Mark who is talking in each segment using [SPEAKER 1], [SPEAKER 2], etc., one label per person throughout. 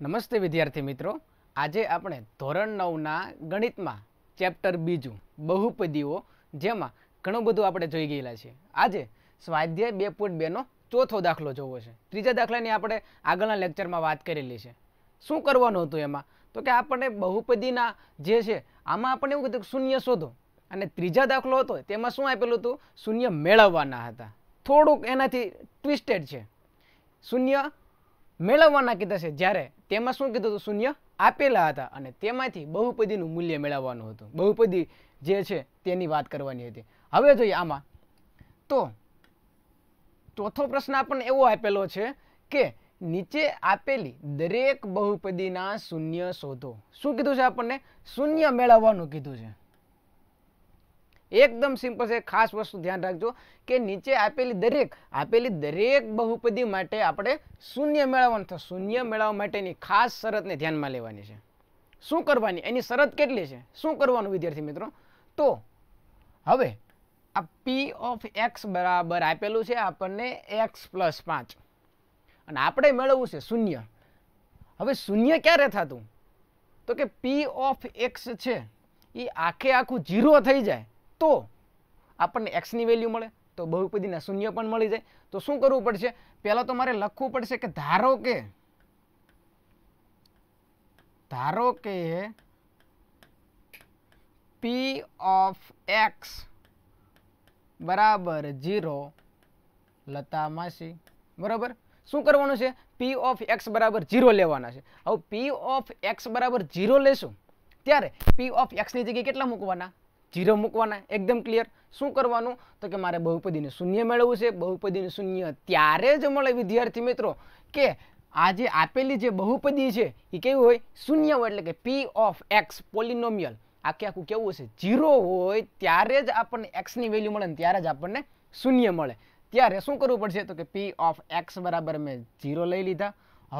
[SPEAKER 1] નમસ્તે વિદ્યાર્થી મિત્રો આજે આપણે ધોરણ નવના ગણિતમાં ચેપ્ટર બીજું બહુપદીઓ જેમાં ઘણું બધું આપણે જોઈ ગયેલા છીએ આજે સ્વાધ્યાય બે પોઈન્ટ બેનો ચોથો દાખલો જોવો છે ત્રીજા દાખલાની આપણે આગળના લેક્ચરમાં વાત કરેલી છે શું કરવાનું હતું એમાં તો કે આપણે બહુપદીના જે છે આમાં આપણે એવું કીધું શૂન્ય શોધો અને ત્રીજા દાખલો હતો તેમાં શું આપેલું હતું શૂન્ય મેળવવાના હતા થોડુંક એનાથી ટ્વિસ્ટેડ છે શૂન્ય મેળવવાના કીધા છે જ્યારે તેમાં શું કીધું હતું શૂન્ય આપેલા હતા અને તેમાંથી બહુપદીનું મૂલ્ય મેળવવાનું હતું બહુપદી જે છે તેની વાત કરવાની હતી હવે જોઈએ આમાં તો ચોથો પ્રશ્ન આપણને એવો આપેલો છે કે નીચે આપેલી દરેક બહુપદીના શૂન્ય શોધો શું કીધું છે આપણને શૂન્ય મેળવવાનું કીધું છે એકદમ સિમ્પલ છે ખાસ વસ્તુ ધ્યાન રાખજો કે નીચે આપેલી દરેક આપેલી દરેક બહુપદી માટે આપણે શૂન્ય મેળવવાનું છે શૂન્ય મેળવવા માટેની ખાસ શરતને ધ્યાનમાં લેવાની છે શું કરવાની એની શરત કેટલી છે શું કરવાનું વિદ્યાર્થી મિત્રો તો હવે આ પી ઓફ એક્સ બરાબર આપેલું છે આપણને એક્સ પ્લસ પાંચ અને આપણે મેળવવું છે શૂન્ય હવે શૂન્ય ક્યારે થતું તો કે પી ઓફ એક્સ છે એ આખે આખું જીરો થઈ જાય તો આપણને એક્સની વેલ્યુ મળે તો બહુપદીના શૂન્ય પણ મળી જાય તો શું કરવું પડશે પહેલાં તો મારે લખવું પડશે કે ધારો કે ધારો કે પી ઓફ એક્સ બરાબર ઝીરો લતા માસી બરાબર શું કરવાનું છે પી ઓફ એક્સ બરાબર ઝીરો લેવાના છે હવે પી ઓફ એક્સ બરાબર ઝીરો લેશું ત્યારે પી ઓફ એક્સની જગ્યાએ કેટલા મૂકવાના જીરો મૂકવાના એકદમ ક્લિયર શું કરવાનું તો કે મારે બહુપદીને શૂન્ય મેળવવું છે બહુપદીને શૂન્ય ત્યારે જ મળે વિદ્યાર્થી મિત્રો કે આ જે આપેલી જે બહુપદી છે એ કેવું હોય શૂન્ય હોય એટલે કે પી ઓફ એક્સ પોલિનોમિયલ આખે આખું કેવું હશે જીરો હોય ત્યારે જ આપણને એક્સની વેલ્યુ મળે ને ત્યારે જ આપણને શૂન્ય મળે ત્યારે શું કરવું પડશે તો કે પી ઓફ એક્સ બરાબર મેં જીરો લઈ લીધા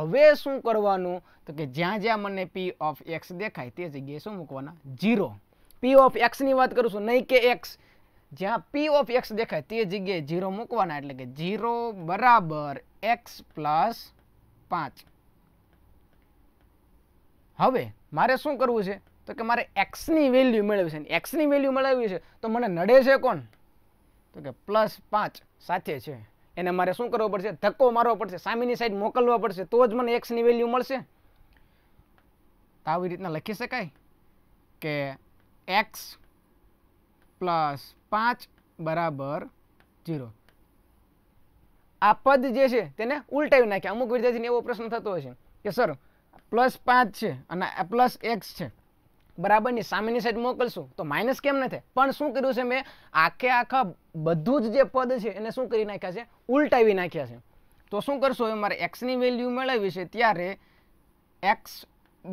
[SPEAKER 1] હવે શું કરવાનું તો કે જ્યાં જ્યાં મને પી ઓફ એક્સ દેખાય તે જગ્યાએ શું મૂકવાના જીરો પી ઓફ એક્સની વાત કરું છું નહીં કે એક્સ જ્યાં પી ઓફ એક્સ દેખાય તે જગ્યાએ જીરો મૂકવાના એટલે કે જીરો બરાબર એક્સ પ્લસ પાંચ હવે મારે શું કરવું છે તો કે મારે એક્સની વેલ્યુ મેળવી છે એક્સની વેલ્યુ મેળવવી છે તો મને નડે છે કોણ તો કે પ્લસ પાંચ સાથે છે એને મારે શું કરવો પડશે ધક્કો મારવો પડશે સામેની સાઈડ મોકલવો પડશે તો જ મને એક્સની વેલ્યુ મળશે તો આવી રીતના લખી શકાય કે એક્સ પ્લસ પાંચ બરાબર જીરો આ પદ જે છે તેને ઉલટાવી નાખ્યા અમુક વિદ્યાર્થીને એવો પ્રશ્ન થતો હશે કે સર પ્લસ પાંચ છે અને પ્લસ એક્સ છે બરાબર બરાબરની સામેની સાઈડ મોકલશું તો માઇનસ કેમ નથી પણ શું કર્યું છે મેં આખે આખા બધું જ જે પદ છે એને શું કરી નાખ્યા છે ઉલટાવી નાખ્યા છે તો શું કરશો હવે મારે એક્સની વેલ્યુ મેળવી છે ત્યારે એક્સ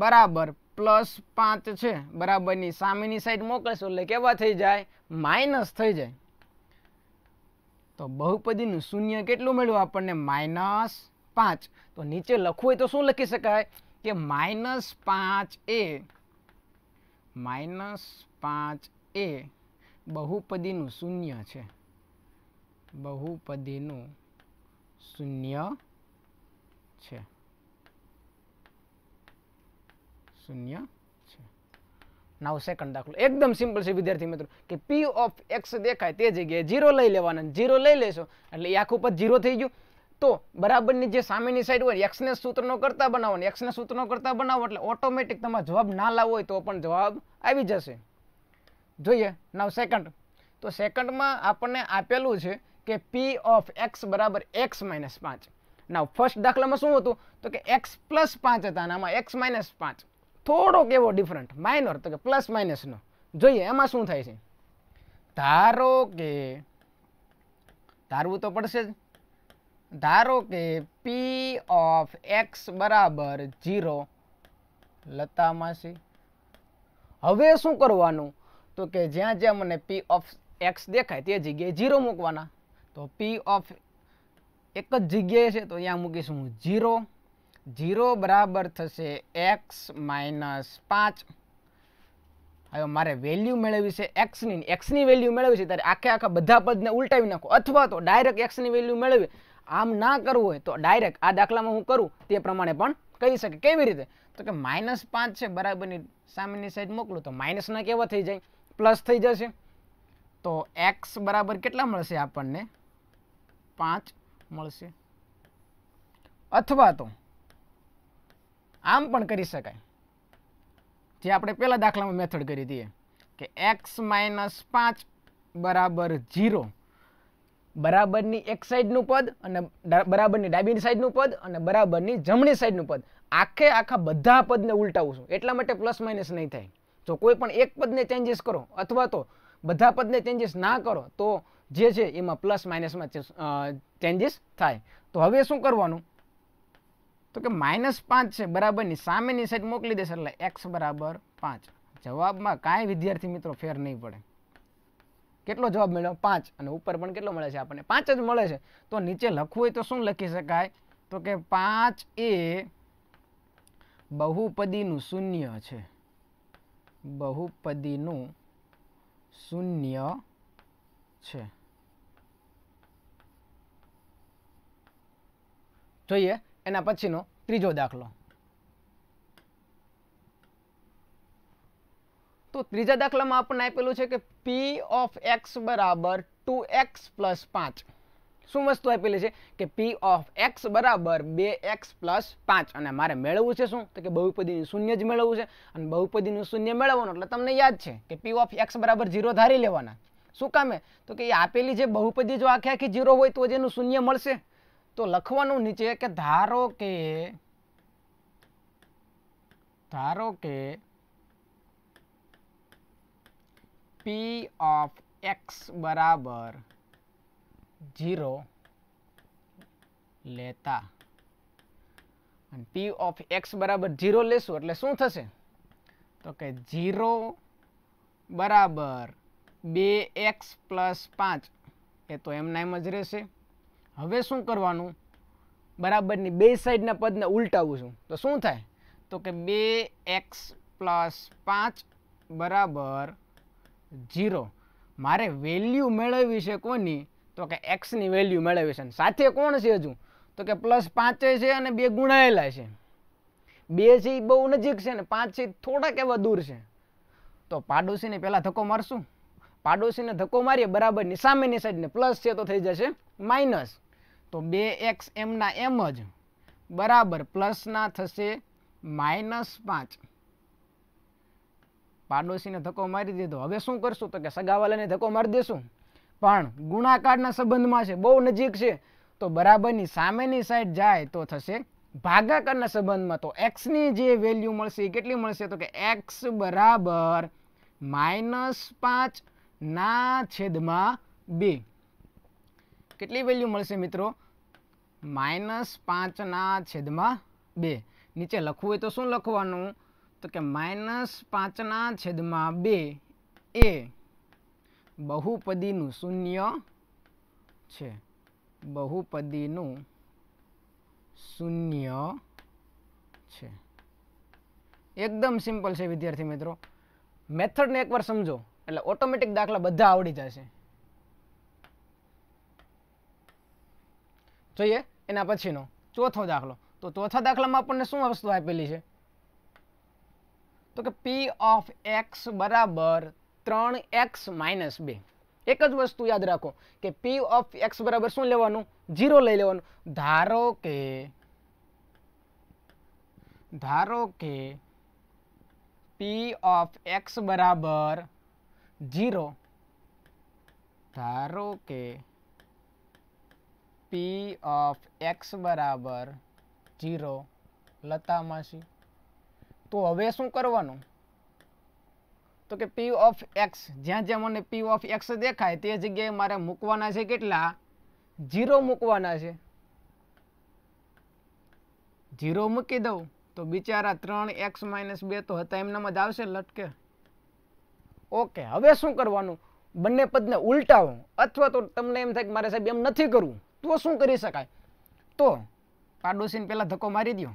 [SPEAKER 1] બરાબર પ્લસ પાંચ છે બરાબરની સામેની સાઈડ મોકલશો એટલે કેવા થઈ જાય માઇનસ થઈ જાય તો બહુપદીનું શૂન્ય કેટલું મળ્યું આપણને માઇનસ પાંચ તો નીચે લખવું હોય તો શું લખી શકાય કે માઇનસ પાંચ એ માઇનસ પાંચ એ બહુપદીનું શૂન્ય છે બહુપદીનું શૂન્ય છે શૂન્ય છે નાવ સેકન્ડ દાખલો એકદમ સિમ્પલ છે વિદ્યાર્થી મિત્રો કે પી ઓફ એક્સ દેખાય તે જગ્યાએ જીરો લઈ લેવાના જીરો લઈ લેશો એટલે એ આખું પદ જીરો થઈ ગયું તો બરાબરની જે સામેની સાઈડ હોય એક્સને સૂત્રનો કરતા બનાવો એક્સને સૂત્રનો કરતા બનાવો એટલે ઓટોમેટિક તમારે જવાબ ના લાવો હોય તો પણ જવાબ આવી જશે જોઈએ નાવ સેકન્ડ તો સેકન્ડમાં આપણને આપેલું છે કે પી ઓફ એક્સ બરાબર એક્સ માઇનસ પાંચ ના ફર્સ્ટ દાખલામાં શું હતું તો કે એક્સ પ્લસ પાંચ હતા અને આમાં એક્સ માઇનસ પાંચ થોડોક એવો ડિફરન્ટ માઇનર તો કે પ્લસ માઇનસનો જોઈએ એમાં શું થાય છે ધારો કે ધારવું તો પડશે જ ધારો કે પી ઓફ એક્સ બરાબર ઝીરો લતા માસી હવે શું કરવાનું તો કે જ્યાં જ્યાં મને પી ઓફ એક્સ દેખાય તે જગ્યાએ ઝીરો મૂકવાના તો પી ઓફ એક જ જગ્યાએ છે તો અહીંયા મૂકીશું ઝીરો જીરો બરાબર થશે એક્સ માઇનસ પાંચ હવે મારે વેલ્યુ મેળવી છે એક્સની એક્સની વેલ્યુ મેળવી છે ત્યારે આખે આખા બધા પદને ઉલટાવી નાખો અથવા તો ડાયરેક્ટ એક્સની વેલ્યુ મેળવી આમ ના કરવું હોય તો ડાયરેક્ટ આ દાખલામાં હું કરું તે પ્રમાણે પણ કહી શકે કેવી રીતે તો કે માઇનસ પાંચ છે બરાબરની સામેની સાઈડ મોકલું તો માઇનસના કેવા થઈ જાય પ્લસ થઈ જશે તો એક્સ બરાબર કેટલા મળશે આપણને પાંચ મળશે અથવા તો આમ પણ કરી શકાય જે આપણે પહેલાં દાખલામાં મેથડ કરી દઈએ કે એક્સ માઇનસ પાંચ બરાબર ઝીરો બરાબરની એક સાઈડનું પદ અને બરાબરની ડાબીની સાઈડનું પદ અને બરાબરની જમણી સાઈડનું પદ આખે આખા બધા પદને ઉલટાવું છું એટલા માટે પ્લસ માઇનસ નહીં થાય જો કોઈ પણ એક પદને ચેન્જીસ કરો અથવા તો બધા પદને ચેન્જીસ ના કરો તો જે છે એમાં પ્લસ માઇનસમાં ચેન્જીસ થાય તો હવે શું કરવાનું તો કે માઇનસ પાંચ છે બરાબરની સામેની સાઈડ મોકલી દેશે એટલે એક્સ બરાબર પાંચ જવાબમાં કાંઈ વિદ્યાર્થી મિત્રો ફેર નહીં પડે કેટલો જવાબ મળ્યો પાંચ અને ઉપર પણ કેટલો મળે છે આપણને પાંચ જ મળે છે તો નીચે લખવું હોય તો શું લખી શકાય તો કે પાંચ એ બહુપદીનું શૂન્ય છે બહુપદીનું શૂન્ય છે જોઈએ એના પછીનો ત્રીજો દાખલો તો ત્રીજા દાખલામાં આપણને આપેલું છે કે પી ઓફ એક્સ બરાબર ટુ એક્સ પ્લસ પાંચ શું વસ્તુ આપેલી છે કે પી ઓફ એક્સ બરાબર બે એક્સ પ્લસ પાંચ અને મારે મેળવવું છે શું તો કે બહુપદીનું શૂન્ય જ મેળવવું છે અને બહુપદીનું શૂન્ય મેળવવાનું એટલે તમને યાદ છે કે પી ઓફ એક્સ બરાબર ઝીરો ધારી લેવાના શું કામે તો કે એ આપેલી જે બહુપદી જો આખે આખી ઝીરો હોય તો જ એનું શૂન્ય મળશે તો લખવાનું નીચે કે ધારો કે ધારો કે પી ઓફ એક્સ બરાબર ઝીરો લેતા અને પી ઓફ એક્સ બરાબર ઝીરો લેશું એટલે શું થશે તો કે ઝીરો બરાબર બે એક્સ પ્લસ પાંચ એ તો એમના એમ જ રહેશે હવે શું કરવાનું બરાબરની બે સાઈડના પદને ઉલટાવું છું તો શું થાય તો કે બે એક્સ પ્લસ પાંચ બરાબર જીરો મારે વેલ્યુ મેળવવી છે કોની તો કે એક્સની વેલ્યુ મેળવવી છે સાથે કોણ છે હજુ તો કે પ્લસ પાંચે છે અને બે ગુણાયેલા છે બે છે એ બહુ નજીક છે ને પાંચ છે થોડાક એવા દૂર છે તો પાડોશીને પહેલાં ધક્કો મારશું પાડોશીને ધક્કો મારીએ બરાબરની સામેની સાઈડને પ્લસ છે તો થઈ જશે માઇનસ તો બે એક્સ એમના એમ જ બરાબર પ્લસના થશે માઇનસ પાંચ પાડોશીને ધક્કો મારી દીધો હવે શું કરશું તો કે સગાવાલાને ધક્કો મારી દેશું પણ ગુણાકારના સંબંધમાં છે બહુ નજીક છે તો બરાબરની સામેની સાઈડ જાય તો થશે ભાગાકારના સંબંધમાં તો એક્સની જે વેલ્યુ મળશે એ કેટલી મળશે તો કે એક્સ બરાબર માઇનસ પાંચ ના છેદમાં બે કેટલી વેલ્યુ મળશે મિત્રો માઇનસ પાંચના છેદમાં બે નીચે લખવું હોય તો શું લખવાનું તો કે માઇનસ પાંચના છેદમાં બે એ બહુપદીનું શૂન્ય છે બહુપદીનું શૂન્ય છે એકદમ સિમ્પલ છે વિદ્યાર્થી મિત્રો મેથડને એકવાર સમજો એટલે ઓટોમેટિક દાખલા બધા આવડી જશે જોઈએ એના પછીનો ચોથો દાખલો તો ચોથા દાખલામાં આપણને શું વસ્તુ આપેલી છે તો કે પી ઓફ એક્સ બરાબર ત્રણ એક્સ માઇનસ બે એક જ વસ્તુ યાદ રાખો કે પી ઓફ એક્સ બરાબર શું લેવાનું જીરો લઈ લેવાનું ધારો કે ધારો કે પી ઓફ એક્સ બરાબર જીરો ધારો કે પી ઓફ એક્સ બરાબર જીરો લતા માસી તો હવે શું કરવાનું તો કે પી ઓફ એક્સ જ્યાં જ્યાં મને પી ઓફ એક્સ દેખાય તે જગ્યાએ મારે મૂકવાના છે કેટલા જીરો મૂકવાના છે જીરો મૂકી દઉં તો બિચારા ત્રણ એક્સ માઇનસ બે તો હતા એમનામાં જ આવશે લટકે ઓકે હવે શું કરવાનું બંને પદને ઉલટાવો અથવા તો તમને એમ થાય કે મારે સાહેબ એમ નથી કરવું તો શું કરી શકાય તો પાડોશીને પહેલાં ધક્કો મારી દો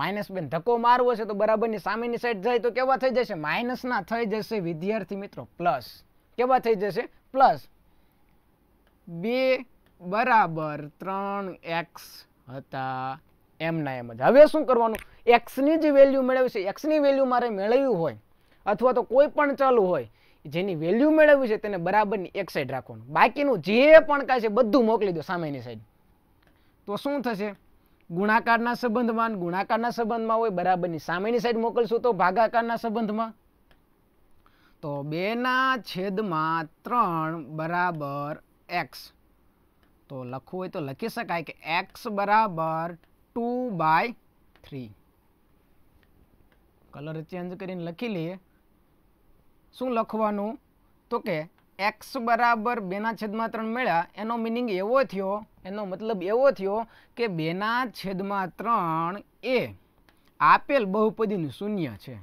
[SPEAKER 1] માઇનસ બેન ધક્કો મારવો છે તો બરાબરની સામેની સાઈડ જાય તો કેવા થઈ જશે માઇનસના થઈ જશે વિદ્યાર્થી મિત્રો પ્લસ કેવા થઈ જશે પ્લસ બે બરાબર ત્રણ એક્સ હતા એમના એમ જ હવે શું કરવાનું એક્સની જે વેલ્યુ મેળવી છે એક્સની વેલ્યુ મારે મેળવ્યું હોય અથવા તો કોઈ પણ ચાલુ હોય જેની વેલ્યુ મેળવ્યું છે તેને બરાબરની એક સાઈડ રાખવાનું બાકીનું જે પણ કાંઈ છે બધું મોકલી દો સામેની સાઈડ તો શું થશે ગુણાકારના સંબંધમાં ગુણાકારના સંબંધમાં હોય બરાબરની સામેની સાઈડ મોકલશું તો ભાગાકારના સંબંધમાં તો બેના છેદમાં ત્રણ બરાબર એક્સ તો લખવું હોય તો લખી શકાય કે એક્સ બરાબર two by three colour change કરીને લખી લઈએ શું લખવાનું તો કે એક્સ બરાબર બેના છેદમાં ત્રણ મળ્યા એનો મિનિંગ એવો થયો એનો મતલબ એવો થયો કે બેના છેદમાં ત્રણ એ આપેલ બહુપદીનું શૂન્ય છે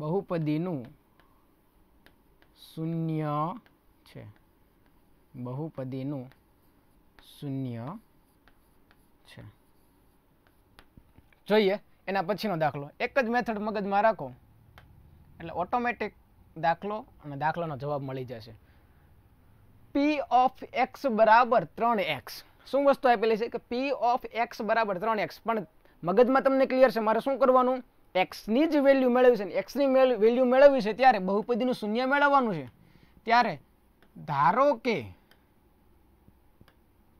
[SPEAKER 1] બહુપદીનું શૂન્ય છે બહુપદીનું શૂન્ય છે જોઈએ એના પછીનો દાખલો એક જ મેથડ મગજમાં રાખો એટલે ઓટોમેટિક દાખલો અને દાખલાનો જવાબ મળી જશે પી ઓફ એક્સ બરાબર ત્રણ એક્સ શું વસ્તુ આપેલી છે કે પી ઓફ એક્સ બરાબર ત્રણ એક્સ પણ મગજમાં તમને ક્લિયર છે મારે શું કરવાનું એક્સની જ વેલ્યુ મેળવી છે ને એક્સની વેલ્યુ મેળવવી છે ત્યારે બહુપદીનું શૂન્ય મેળવવાનું છે ત્યારે ધારો કે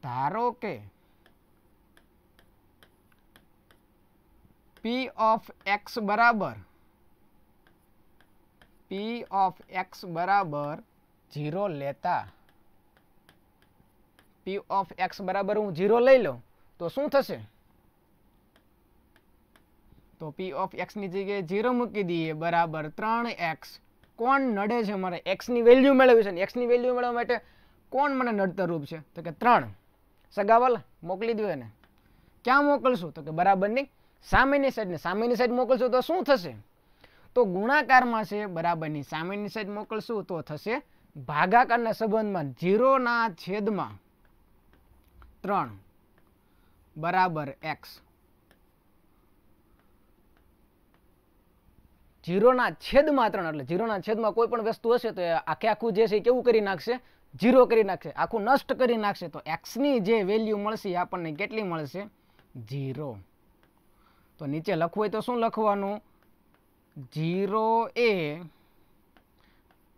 [SPEAKER 1] ધારો કે પી ઓફ એક્સ બરાબર પી ઓફ એક્સ બરાબર ઝીરો લેતા પી ઓફ એક્સ બરાબર હું ઝીરો લઈ લઉં તો શું થશે તો પી ઓફ એક્સની જગ્યાએ ઝીરો મૂકી દઈએ બરાબર ત્રણ એક્સ કોણ નડે છે મારે એક્સની વેલ્યુ મેળવવી છે ને એક્સની વેલ્યુ મેળવવા માટે કોણ મને નડતર રૂપ છે તો કે ત્રણ સગાવાલ મોકલી દો એને ક્યાં મોકલશું તો કે બરાબર નહીં સામેની સાઈડને સામેની સાઈડ મોકલશું તો શું થશે તો ગુણાકારમાં છે બરાબરની સામેની સાઈડ મોકલશું તો થશે ભાગાકારના સંબંધમાં જીરોના છેદમાં ત્રણ બરાબર એક્સ જીરોના છેદમાં ત્રણ એટલે જીરોના છેદમાં કોઈ પણ વસ્તુ હશે તો આખે આખું જે છે કેવું કરી નાખશે જીરો કરી નાખશે આખું નષ્ટ કરી નાખશે તો એક્સની જે વેલ્યુ મળશે આપણને કેટલી મળશે જીરો તો નીચે લખવું હોય તો શું લખવાનું જીરો એ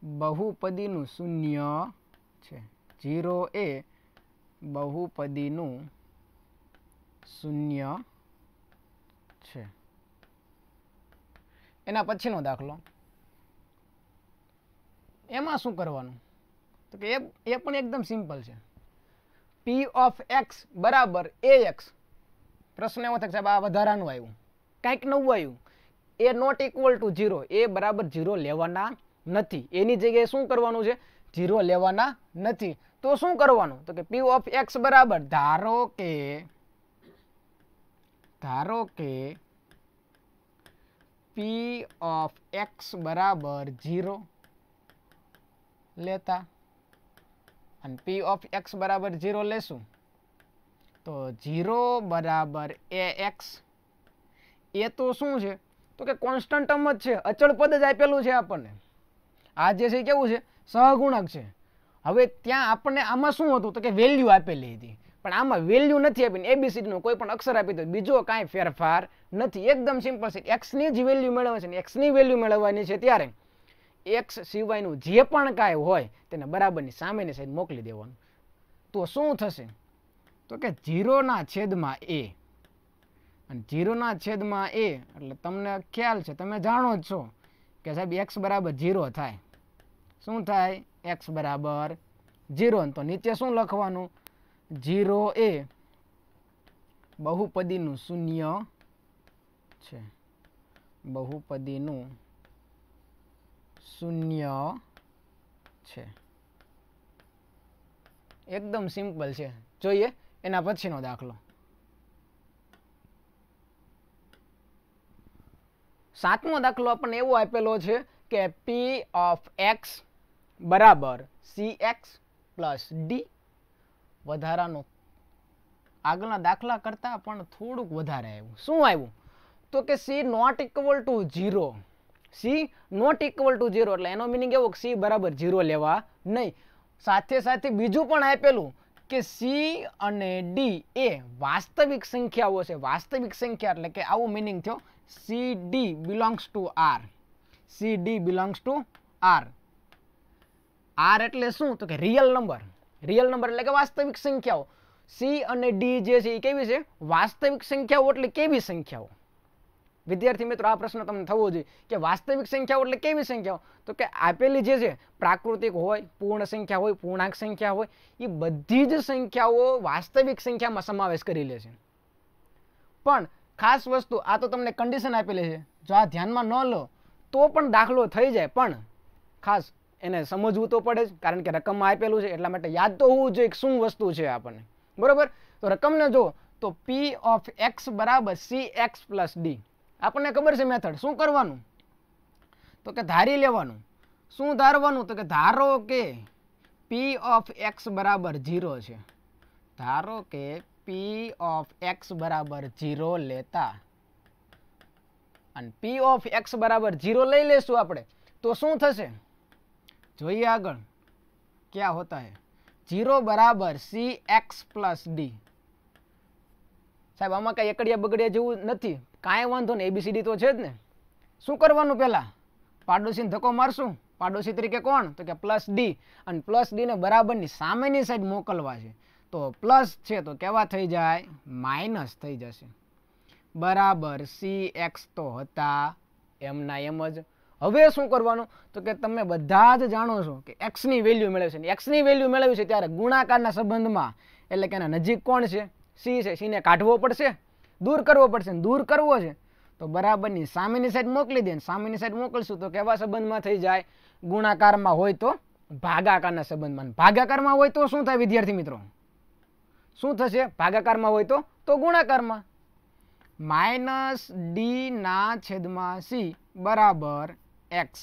[SPEAKER 1] બહુપદીનું શૂન્ય છે જીરો એ બહુપદીનું શૂન્ય છે એના પછીનો દાખલો એમાં શું કરવાનું તો કે એ પણ એકદમ સિમ્પલ છે પી ઓફ એક્સ બરાબર એ એક્સ પ્રશ્ન એવો થાય સાહેબ આ વધારાનું આવ્યું કાંઈક નવું આવ્યું a not equal to zero a બરાબર ઝીરો લેવાના નથી એની જગ્યાએ શું કરવાનું છે ઝીરો લેવાના નથી તો શું કરવાનું તો કે પી ઓફ એક્સ બરાબર ધારો કે ધારો કે પી ઓફ એક્સ બરાબર ઝીરો લેતા અને પી ઓફ એક્સ બરાબર ઝીરો લેશું તો ઝીરો બરાબર એ એક્સ એ તો શું છે તો કે કોન્સ્ટન્ટ ટર્મ જ છે અચળ પદ જ આપેલું છે આપણને આ જે છે કેવું છે સહગુણક છે હવે ત્યાં આપણને આમાં શું હતું તો કે વેલ્યુ આપેલી હતી પણ આમાં વેલ્યુ નથી આપીને એબીસીડીનો કોઈ પણ અક્ષર આપી દો બીજો કાંઈ ફેરફાર નથી એકદમ સિમ્પલ છે એક્સની જ વેલ્યુ મેળવે છે ને એક્સની વેલ્યુ મેળવવાની છે ત્યારે એક્સ સિવાયનું જે પણ કાંઈ હોય તેને બરાબરની સામેની સાઈડ મોકલી દેવાનું તો શું થશે તો કે ઝીરોના છેદમાં એ અને જીરોના છેદમાં એ એટલે તમને ખ્યાલ છે તમે જાણો જ છો કે સાહેબ એક્સ બરાબર જીરો થાય શું થાય એક્સ બરાબર જીરો તો નીચે શું લખવાનું જીરો એ બહુપદીનું શૂન્ય છે બહુપદીનું શૂન્ય છે એકદમ સિમ્પલ છે જોઈએ એના પછીનો દાખલો સાતમો દાખલો આપણને એવો આપેલો છે કે પી ઓફ એક્સ બરાબર સી એક્સ પ્લસ ડી વધારાનું આગળના દાખલા કરતાં પણ થોડુંક વધારે આવ્યું શું આવ્યું તો કે c not equal to zero c not equal to zero એટલે એનો મિનિંગ એવો કે સી બરાબર ઝીરો લેવા નહીં સાથે સાથે બીજું પણ આપેલું કે સી અને ડી એ વાસ્તવિક સંખ્યાઓ છે વાસ્તવિક સંખ્યા એટલે કે આવું મિનિંગ થયો c CD belongs to R CD belongs to R R એટલે શું તો કે રિયલ નંબર રિયલ નંબર એટલે કે વાસ્તવિક સંખ્યાઓ સી અને ડી જે છે એ કેવી છે વાસ્તવિક સંખ્યાઓ એટલે કેવી સંખ્યાઓ વિદ્યાર્થી મિત્રો આ પ્રશ્ન તમને થવો જોઈએ કે વાસ્તવિક સંખ્યાઓ એટલે કેવી સંખ્યાઓ તો કે આપેલી જે છે પ્રાકૃતિક હોય પૂર્ણ સંખ્યા હોય પૂર્ણાંક સંખ્યા હોય એ બધી જ સંખ્યાઓ વાસ્તવિક સંખ્યામાં સમાવેશ કરી લે છે પણ ખાસ વસ્તુ આ તો તમને કન્ડિશન આપેલી છે જો આ ધ્યાનમાં ન લો તો પણ દાખલો થઈ જાય પણ ખાસ એને સમજવું તો પડે જ કારણ કે રકમમાં આપેલું છે એટલા માટે યાદ તો હોવું જોઈએ શું વસ્તુ છે આપણને બરાબર તો રકમને જો તો પી ઓફ એક્સ બરાબર સી એક્સ પ્લસ ડી આપણને ખબર છે મેથડ શું કરવાનું તો કે ધારી લેવાનું શું ધારવાનું તો કે ધારો કે પી ઓફ એક્સ બરાબર ઝીરો છે ધારો કે પી ઓફ એક્સ બરાબર ઝીરો લેતા અને પી ઓફ એક્સ બરાબર ઝીરો લઈ લેશું આપણે તો શું થશે જોઈએ આગળ ક્યાં હોતા હે ઝીરો બરાબર સી એક્સ પ્લસ ડી સાહેબ આમાં કાંઈ એકડિયા બગડિયા જેવું નથી કાંઈ વાંધો નહીં એબીસીડી તો છે જ ને શું કરવાનું પહેલાં પાડોશીને ધક્કો મારશું પાડોશી તરીકે કોણ તો કે પ્લસ ડી અને પ્લસ ડીને બરાબરની સામેની સાઈડ મોકલવા છે તો પ્લસ છે તો કેવા થઈ જાય માઇનસ થઈ જશે બરાબર સી એક્સ તો હતા એમના એમ જ હવે શું કરવાનું તો કે તમે બધા જ જાણો છો કે એક્સની વેલ્યુ મેળવશે ને એક્સની વેલ્યુ મેળવી છે ત્યારે ગુણાકારના સંબંધમાં એટલે કે એના નજીક કોણ છે સી છે સીને કાઢવો પડશે દૂર કરવો પડશે દૂર કરવો છે તો બરાબરની સામેની સાઈડ મોકલી દે સામેની સાઈડ મોકલશું તો કેવા સંબંધમાં થઈ જાય ગુણાકારમાં હોય તો ભાગાકારના સંબંધમાં ભાગાકારમાં હોય તો શું થાય વિદ્યાર્થી મિત્રો શું થશે ભાગાકારમાં હોય તો તો ગુણાકારમાં માઇનસ ડીના છેદમાં સી બરાબર એક્સ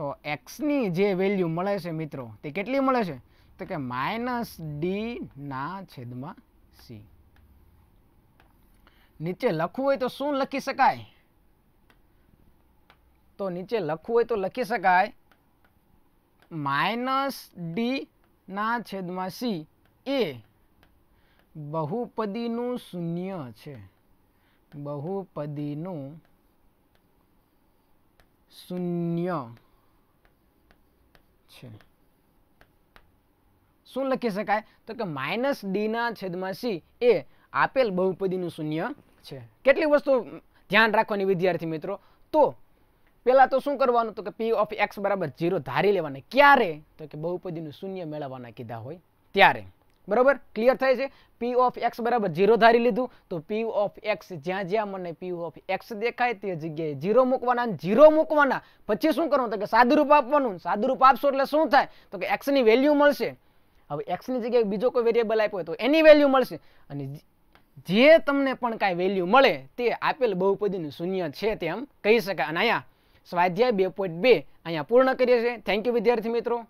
[SPEAKER 1] તો એક્સની જે વેલ્યુ મળે છે મિત્રો તે કેટલી મળે છે તો કે માઇનસ ડી ના છેદમાં સી નીચે લખવું હોય તો શું લખી શકાય તો નીચે લખવું હોય તો લખી શકાય માઇનસ ડીના છેદમાં સી એ બહુપદીનું શૂન્ય છે બહુપદીનું શૂન્ય છે શું લખી શકાય તો કે માઇનસ ડીના છેદમાં સી એ આપેલ બહુપદીનું શૂન્ય છે કેટલી વસ્તુ ધ્યાન રાખવાની વિદ્યાર્થી મિત્રો તો પહેલાં તો શું કરવાનું તો કે પી ઓફ એક્સ બરાબર ઝીરો ધારી લેવાના ક્યારે તો કે બહુપદીનું શૂન્ય મેળવવાના કીધા હોય ત્યારે બરાબર ક્લિયર થાય છે પી ઓફ એક્સ બરાબર ઝીરો ધારી લીધું તો પી ઓફ એક્સ જ્યાં જ્યાં મને પી ઓફ એક્સ દેખાય તે જગ્યાએ ઝીરો મૂકવાના ઝીરો મૂકવાના પછી શું કરવું તો કે સાદુરૂપ આપવાનું સાદુરૂપ આપશો એટલે શું થાય તો કે એક્સની વેલ્યુ મળશે હવે એક્સની જગ્યાએ બીજો કોઈ વેરિયેબલ આપ્યો હોય તો એની વેલ્યુ મળશે અને જે તમને પણ કાંઈ વેલ્યુ મળે તે આપેલ બહુપદીનું શૂન્ય છે તેમ કહી શકાય અને અહીંયા સ્વાધ્યાય બે પોઈન્ટ બે અહીંયા પૂર્ણ કરીએ છીએ થેન્ક યુ વિદ્યાર્થી મિત્રો